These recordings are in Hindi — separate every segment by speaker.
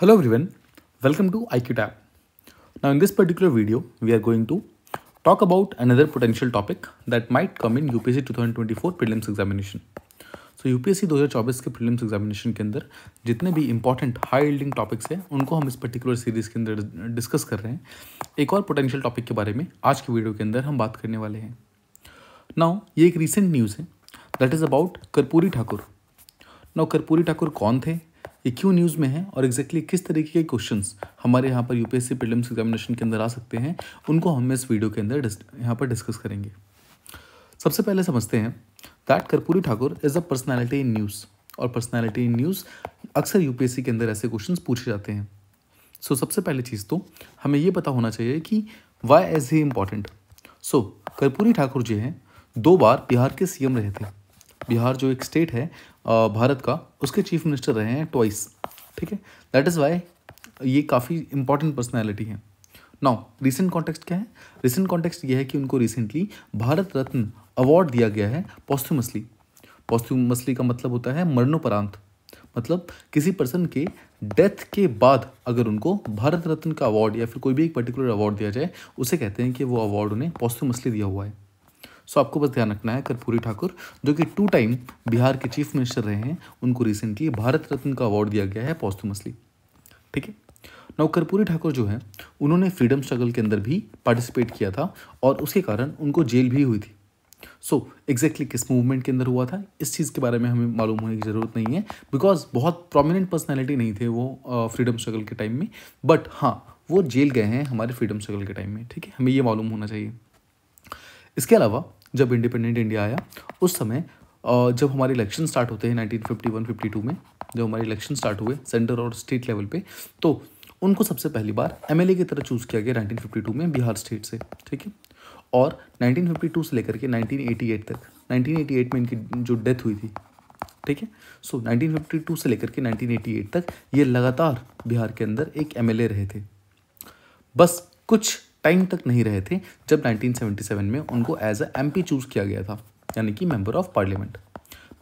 Speaker 1: Hello everyone, welcome to IQ Tab. Now in this particular video, we are going to talk about another potential topic that might come in UPSC 2024 prelims examination. So U P S के प्रीलिम्स एग्जामिनेशन के अंदर जितने भी इंपॉर्टेंट हाई यील्डिंग टॉपिक्स हैं उनको हम इस पर्टिकुलर सीरीज़ के अंदर डिस्कस कर रहे हैं एक और पोटेंशियल टॉपिक के बारे में आज की वीडियो के अंदर हम बात करने वाले हैं नाउ ये एक रिसेंट न्यूज़ है that is about Karpoori Thakur now Karpoori Thakur कौन थे ये क्यों न्यूज़ में है और एग्जैक्टली exactly किस तरीके के क्वेश्चन हमारे यहाँ पर यूपीएससी प्रीलिम्स एग्जामिनेशन के अंदर आ सकते हैं उनको हम इस वीडियो के अंदर यहाँ पर डिस्कस करेंगे सबसे पहले समझते हैं that Karpoori Thakur is a personality in news और पर्सनैलिटी इन न्यूज़ अक्सर यूपीएससी के अंदर ऐसे क्वेश्चन पूछे जाते हैं सो so, सबसे पहले चीज़ तो हमें ये पता होना चाहिए कि why is he important so Karpoori Thakur ji हैं दो बार बिहार के सीएम रहे थे बिहार जो एक स्टेट है भारत का उसके चीफ मिनिस्टर रहे हैं ट्वाइस ठीक है दैट इज़ वाई ये काफ़ी इंपॉर्टेंट पर्सनैलिटी है नाउ रिसेंट कॉन्टेक्स्ट क्या है रिसेंट कॉन्टेक्स्ट ये है कि उनको रिसेंटली भारत रत्न अवार्ड दिया गया है पॉस्थ्यूमसली पॉस्थ्यूमसली का मतलब होता है मरणोपरांत मतलब किसी पर्सन के डेथ के बाद अगर उनको भारत रत्न का अवार्ड या फिर कोई भी एक पर्टिकुलर अवार्ड दिया जाए उसे कहते हैं कि वो अवार्ड उन्हें पॉस्थ्यूमसली दिया हुआ है सो आपको बस ध्यान रखना है कर्पूरी ठाकुर जो कि टू टाइम बिहार के चीफ मिनिस्टर रहे हैं उनको रिसेंटली भारत रत्न का अवार्ड दिया गया है पॉस्थमसली ठीक है नौ कर्पूरी ठाकुर जो है उन्होंने फ्रीडम स्ट्रगल के अंदर भी पार्टिसिपेट किया था और उसके कारण उनको जेल भी हुई थी सो so, एग्जैक्टली exactly किस मूवमेंट के अंदर हुआ था इस चीज़ के बारे में हमें मालूम होने की ज़रूरत नहीं है बिकॉज बहुत प्रोमिनेंट पर्सनैलिटी नहीं थे वो फ्रीडम स्ट्रगल के टाइम में बट हाँ वो जेल गए हैं हमारे फ्रीडम स्ट्रगल के टाइम में ठीक है हमें ये मालूम होना चाहिए इसके अलावा जब इंडिपेंडेंट इंडिया आया उस समय जब हमारे इलेक्शन स्टार्ट होते हैं 1951 52 में जब हमारे इलेक्शन स्टार्ट हुए सेंटर और स्टेट लेवल पे तो उनको सबसे पहली बार एमएलए की तरह चूज़ किया गया 1952 में बिहार स्टेट से ठीक है और 1952 से लेकर के 1988 तक 1988 में इनकी जो डेथ हुई थी ठीक है सो टू से लेकर के एट तक ये लगातार बिहार के अंदर एक ए रहे थे बस कुछ टाइम तक नहीं रहे थे जब 1977 में उनको एज अ एम चूज़ किया गया था यानी कि member of parliament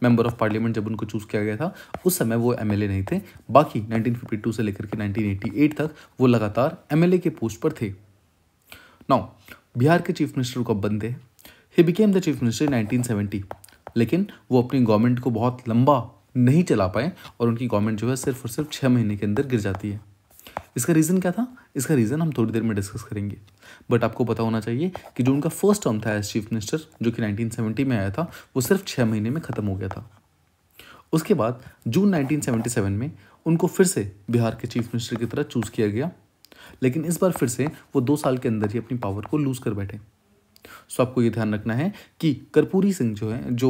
Speaker 1: member of parliament जब उनको चूज़ किया गया था उस समय वो एम नहीं थे बाकी 1952 से लेकर के 1988 तक वो लगातार एम के पोस्ट पर थे नाउ बिहार के चीफ मिनिस्टर कब बनते ही became the chief minister nineteen seventy लेकिन वो अपनी गवर्नमेंट को बहुत लंबा नहीं चला पाए और उनकी गवर्नमेंट जो है सिर्फ और सिर्फ छः महीने के अंदर गिर जाती है इसका रीज़न क्या था इसका रीज़न हम थोड़ी देर में डिस्कस करेंगे बट आपको पता होना चाहिए कि जो उनका फर्स्ट टर्म था एज चीफ मिनिस्टर जो कि 1970 में आया था वो सिर्फ छः महीने में ख़त्म हो गया था उसके बाद जून 1977 में उनको फिर से बिहार के चीफ मिनिस्टर की तरह चूज़ किया गया लेकिन इस बार फिर से वो दो साल के अंदर ही अपनी पावर को लूज़ कर बैठे सो आपको ये ध्यान रखना है कि कर्पूरी सिंह जो है जो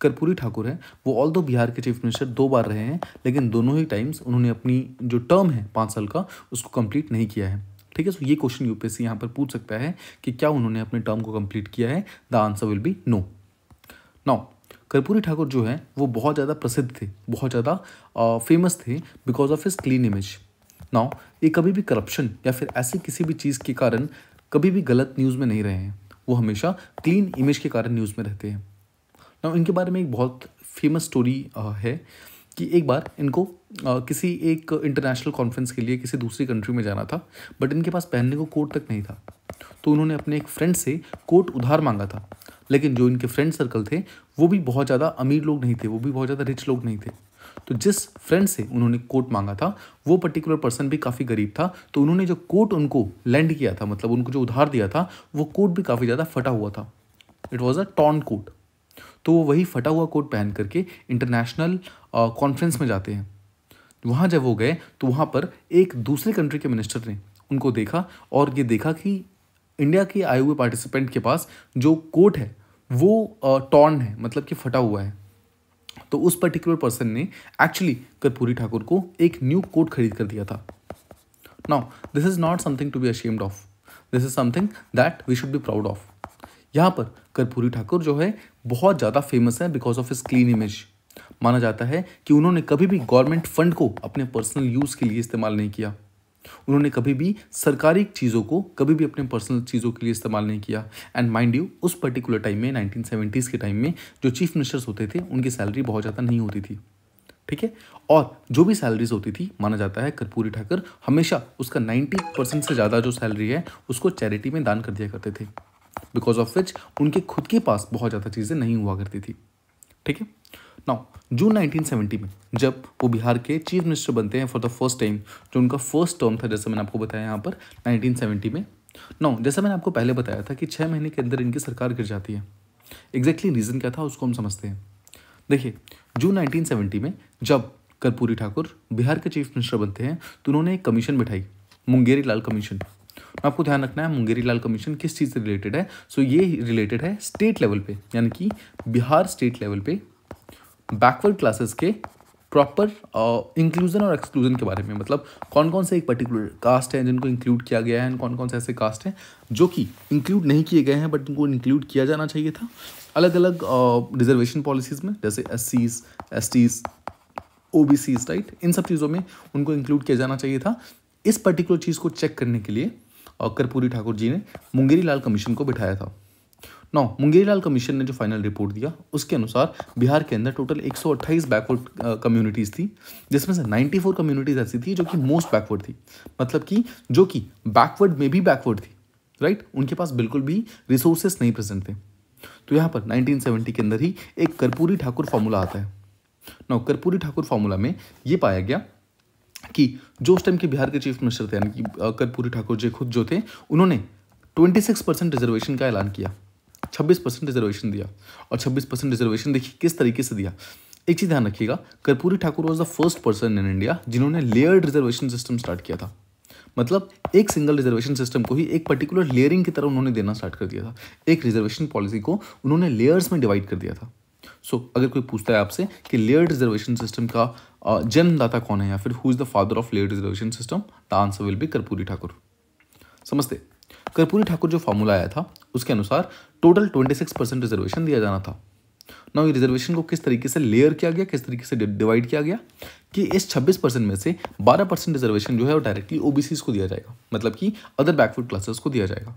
Speaker 1: कर्पूरी ठाकुर हैं वो ऑल दो बिहार के चीफ मिनिस्टर दो बार रहे हैं लेकिन दोनों ही टाइम्स उन्होंने अपनी जो टर्म है पाँच साल का उसको कंप्लीट नहीं किया है ठीक है सो ये क्वेश्चन यूपीएससी यहाँ पर पूछ सकता है कि क्या उन्होंने अपने टर्म को कंप्लीट किया है the answer will be no now Karpoori Thakur जो है वो बहुत ज़्यादा प्रसिद्ध थे बहुत ज़्यादा फेमस थे because of his clean image now ये कभी भी करप्शन या फिर ऐसी किसी भी चीज़ के कारण कभी भी गलत न्यूज़ में नहीं रहे हैं वो हमेशा क्लीन इमेज के कारण न्यूज़ में रहते हैं नाउ इनके बारे में एक बहुत फेमस स्टोरी है कि एक बार इनको आ, किसी एक इंटरनेशनल कॉन्फ्रेंस के लिए किसी दूसरी कंट्री में जाना था बट इनके पास पहनने को कोट तक नहीं था तो उन्होंने अपने एक फ्रेंड से कोट उधार मांगा था लेकिन जो इनके फ्रेंड सर्कल थे वो भी बहुत ज़्यादा अमीर लोग नहीं थे वो भी बहुत ज़्यादा रिच लोग नहीं थे तो जिस फ्रेंड से उन्होंने कोट मांगा था वो पर्टिकुलर पर्सन भी काफ़ी गरीब था तो उन्होंने जो कोट उनको लैंड किया था मतलब उनको जो उधार दिया था वो कोट भी काफ़ी ज़्यादा फटा हुआ था it was a torn coat तो वो वही फटा हुआ कोट पहन करके इंटरनेशनल कॉन्फ्रेंस में जाते हैं वहाँ जब वो गए तो वहाँ पर एक दूसरे कंट्री के मिनिस्टर ने उनको देखा और ये देखा कि इंडिया के आए हुए पार्टिसिपेंट के पास जो कोट है वो टॉर्न है मतलब कि फटा हुआ है तो उस पर्टिकुलर पर्सन ने एक्चुअली कर्पूरी ठाकुर को एक न्यू कोट खरीद कर दिया था now this is not something to be ashamed of this is something that we should be proud of यहाँ पर कर्पूरी ठाकुर जो है बहुत ज़्यादा फेमस है बिकॉज ऑफ इस क्लीन इमेज माना जाता है कि उन्होंने कभी भी गवर्नमेंट फंड को अपने पर्सनल यूज़ के लिए इस्तेमाल नहीं किया उन्होंने कभी भी सरकारी चीज़ों को कभी भी अपने पर्सनल चीज़ों के लिए इस्तेमाल नहीं किया एंड माइंड यू उस पर्टिकुलर टाइम में नाइनटीन के टाइम में जो चीफ मिनिस्टर्स होते थे उनकी सैलरी बहुत ज़्यादा नहीं होती थी ठीक है और जो भी सैलरीज होती थी माना जाता है कर्पूरी ठाकर हमेशा उसका 90 परसेंट से ज़्यादा जो सैलरी है उसको चैरिटी में दान कर दिया करते थे बिकॉज ऑफ विच उनके खुद के पास बहुत ज़्यादा चीज़ें नहीं हुआ करती थी ठीक है नाउ जून 1970 में जब वो बिहार के चीफ मिनिस्टर बनते हैं फॉर द फर्स्ट टाइम जो उनका फर्स्ट टर्म था जैसे मैंने आपको बताया यहाँ पर 1970 में नाउ जैसा मैंने आपको पहले बताया था कि छः महीने के अंदर इनकी सरकार गिर जाती है एग्जैक्टली exactly रीज़न क्या था उसको हम समझते हैं देखिए जून 1970 में जब कर्पूरी ठाकुर बिहार के चीफ मिनिस्टर बनते हैं तो उन्होंने एक कमीशन बिठाई मुंगेरी लाल कमीशन आपको ध्यान रखना है मुंगेरी लाल कमीशन किस चीज़ से रिलेटेड है सो ये रिलेटेड है स्टेट लेवल पे यानी कि बिहार स्टेट लेवल पे बैकवर्ड क्लासेस के प्रॉपर इंक्लूजन uh, और एक्सक्लूजन के बारे में मतलब कौन कौन से एक पर्टिकुलर कास्ट हैं जिनको इंक्लूड किया गया है कौन कौन से ऐसे कास्ट हैं जो कि इंक्लूड नहीं किए गए हैं बट उनको इंक्लूड किया जाना चाहिए था अलग अलग रिजर्वेशन पॉलिसीज़ में जैसे S Cs S Ts O B Cs right इन सब चीज़ों में उनको इंक्लूड किया जाना चाहिए था इस पर्टिकुलर चीज़ को चेक करने के लिए और कर्पूरी ठाकुर जी ने मुंगेरी लाल कमीशन को बिठाया था नौ मुंगेरी लाल कमीशन ने जो फाइनल रिपोर्ट दिया उसके अनुसार बिहार के अंदर टोटल 128 बैकवर्ड कम्युनिटीज़ थी जिसमें से 94 कम्युनिटीज़ ऐसी थी जो कि मोस्ट बैकवर्ड थी मतलब कि जो कि बैकवर्ड में भी बैकवर्ड थी राइट उनके पास बिल्कुल भी रिसोर्सेस नहीं प्रेजेंट थे तो यहाँ पर 1970 के अंदर ही एक कर्पूरी ठाकुर फार्मूला आता है नौ कर्पूरी ठाकुर फार्मूला में ये पाया गया कि जो उस टाइम के बिहार के चीफ मिनिस्टर थे यानी कि कर्पूरी ठाकुर जी खुद जो थे उन्होंने 26 परसेंट रिजर्वेशन का ऐलान किया 26 परसेंट रिजर्वेशन दिया और 26 परसेंट रिजर्वेशन देखिए किस तरीके से दिया एक चीज़ ध्यान रखिएगा Karpoori Thakur was the first person in India जिन्होंने लेयर्ड रिजर्वेशन सिस्टम स्टार्ट किया था मतलब एक सिंगल रिजर्वेशन सिस्टम को ही एक पर्टिकुलर लेयरिंग की तरह उन्होंने देना स्टार्ट कर दिया था एक रिजर्वेशन पॉलिसी को उन्होंने लेयर्स में डिवाइड कर दिया था सो so, अगर कोई पूछता है आपसे कि लेयर रिजर्वेशन सिस्टम का जन्मदाता कौन है या फिर who is the father of layer reservation system the answer will be Karpoori Thakur समझते कर्पूरी ठाकुर जो फार्मूला आया था उसके अनुसार टोटल 26 परसेंट रिजर्वेशन दिया जाना था ना ये रिजर्वेशन को किस तरीके से लेयर किया गया किस तरीके से डिवाइड किया गया कि इस 26 परसेंट में से 12 परसेंट रिजर्वेशन जो है वो डायरेक्टली ओबीसी को दिया जाएगा मतलब कि अदर बैकवर्ड क्लासेस को दिया जाएगा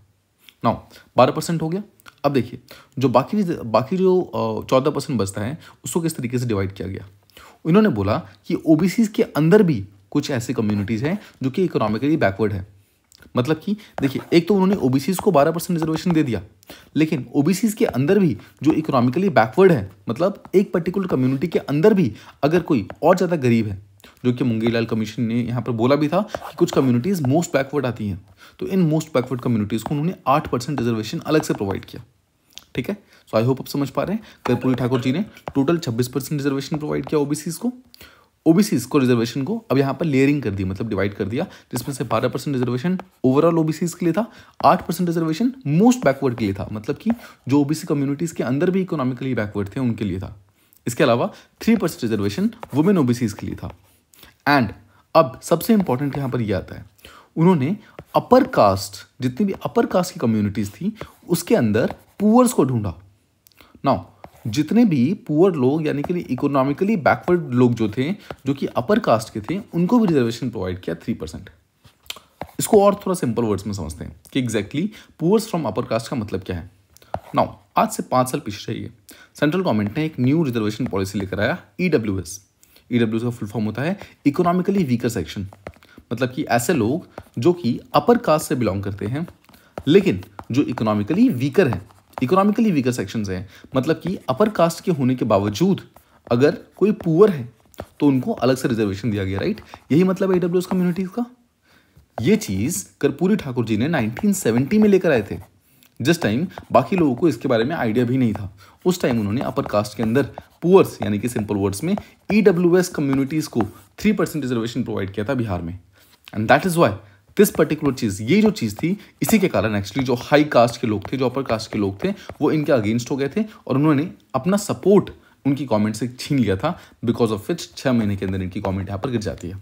Speaker 1: ना बारह परसेंट हो गया अब देखिए जो बाकी बाकी जो चौदह परसेंट बचता है उसको किस तरीके से डिवाइड किया गया इन्होंने बोला कि ओ के अंदर भी कुछ ऐसी कम्युनिटीज़ हैं जो कि इकोनॉमिकली बैकवर्ड है मतलब कि देखिए एक तो उन्होंने ओ को 12 परसेंट रिजर्वेशन दे दिया लेकिन ओ के अंदर भी जो इकोनॉमिकली बैकवर्ड है मतलब एक पर्टिकुलर कम्युनिटी के अंदर भी अगर कोई और ज़्यादा गरीब है जो कि मुंगेलाल कमीशन ने यहाँ पर बोला भी था कि कुछ कम्युनिटीज़ मोस्ट बैकवर्ड आती हैं तो इन मोस्ट बैकवर्ड कम्युनिटीज़ को उन्होंने आठ परसेंट रिजर्वेशन अलग से प्रोवाइड किया ठीक है सो आई होप आप समझ पा रहे हैं कर्पूरी ठाकुर जी ने टोटल छब्बीस परसेंट रिजर्वेशन प्रोवाइड किया ओबीसीज को ओबीसीज को रिजर्वेशन को अब यहाँ पर लेयरिंग कर दी मतलब डिवाइड कर दिया जिसमें से बारह परसेंट रिजर्वेशन ओवरऑल ओ के लिए था आठ परसेंट रिजर्वेशन मोस्ट बैकवर्ड के लिए था मतलब कि जो ओबीसी कम्युनिटीज़ के अंदर भी इकोनॉमिकली बैकवर्ड थे उनके लिए था इसके अलावा three percent reservation women OBCs के लिए था एंड अब सबसे इंपॉर्टेंट यहाँ पर यह आता है उन्होंने अपर कास्ट जितनी भी अपर कास्ट की कम्युनिटीज़ थी उसके अंदर पुअर्स को ढूंढा नाउ जितने भी पुअर लोग यानी कि इकोनॉमिकली बैकवर्ड लोग जो थे जो कि अपर कास्ट के थे उनको भी रिजर्वेशन प्रोवाइड किया थ्री परसेंट इसको और थोड़ा सिंपल वर्ड्स में समझते हैं कि exactly poors from upper caste का मतलब क्या है नाउ आज से पाँच साल पीछे चाहिए सेंट्रल गवर्नमेंट ने एक न्यू रिजर्वेशन पॉलिसी लेकर आया E W S E e W का फुल फॉर्म होता है इकोनॉमिकली वीकर सेक्शन मतलब कि ऐसे लोग जो कि अपर कास्ट से बिलोंग करते हैं लेकिन जो इकोनॉमिकली वीकर हैं इकोनॉमिकली वीकर सेक्शन हैं मतलब कि अपर कास्ट के होने के बावजूद अगर कोई पुअर है तो उनको अलग से रिजर्वेशन दिया गया राइट यही मतलब ई डब्ल्यू कम्युनिटीज़ का ये चीज़ कर्पूरी ठाकुर जी ने 1970 में लेकर आए थे जिस टाइम बाकी लोगों को इसके बारे में आइडिया भी नहीं था उस टाइम उन्होंने अपर कास्ट के अंदर पुअर्स यानी कि सिंपल वर्ड्स में ई डब्ल्यू एस कम्युनिटीज़ को थ्री परसेंट रिजर्वेशन प्रोवाइड किया था बिहार में and that is why this particular चीज़ ये जो चीज़ थी इसी के कारण एक्चुअली जो हाई कास्ट के लोग थे जो अपर कास्ट के लोग थे वो इनके अगेंस्ट हो गए थे और उन्होंने अपना सपोर्ट उनकी गवर्नमेंट से छीन लिया था बिकॉज ऑफ विच छह महीने के अंदर इनकी गवर्नमेंट यहाँ पर गिर जाती है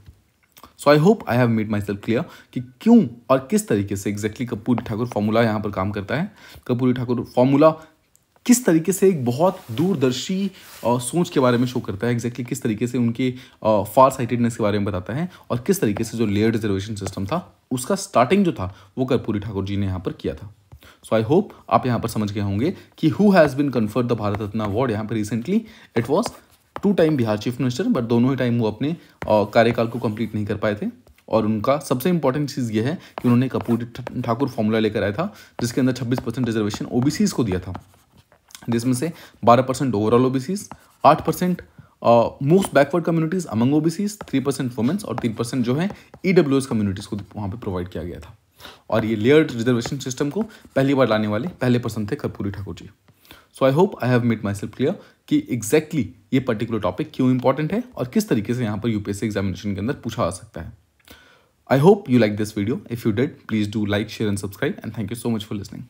Speaker 1: so I hope I have made myself clear कि क्यों और किस तरीके से exactly exactly Karpoori Thakur formula यहाँ पर काम करता है कपूरी ठाकुर फॉर्मूला किस तरीके से एक बहुत दूरदर्शी सोच के बारे में शो करता है एग्जैक्टली किस तरीके से उनके फार साइटेडनेस के बारे में बताता है और किस तरीके से जो लेयर रिजर्वेशन सिस्टम था उसका स्टार्टिंग जो था वो कर्पूरी ठाकुर जी ने यहाँ पर किया था सो आई होप आप यहाँ पर समझ गए होंगे कि who has been conferred the Bharat Ratna award यहाँ पर recently it was two time Bihar chief minister but दोनों ही टाइम वो अपने कार्यकाल को कंप्लीट नहीं कर पाए थे और उनका सबसे इंपॉर्टेंट चीज़ यह है कि उन्होंने कपूर ठाकुर फॉर्मूला लेकर आया था जिसके अंदर 26 परसेंट रिजर्वेशन ओ को दिया था जिसमें से 12 परसेंट ओवरऑल ओबीसीज आठ percent most backward communities among OBCs three percent womens और तीन परसेंट जो है ई डब्ल्यू एस कम्युनिटीज को वहाँ पर प्रोवाइड किया गया था और ये लेयर्ड रिजर्वेशन सिस्टम को पहली बार लाने वाले पहले पर्सन थे Karpoori Thakur ji so I hope I have made myself clear कि एग्जैक्टली exactly ये पर्टिकुलर टॉपिक क्यों इंपॉर्टेंट है और किस तरीके से यहाँ पर यूपीएससी एग्जामिनेशन के अंदर पूछा जा सकता है I hope you like this video if you did please do like share and subscribe and thank you so much for listening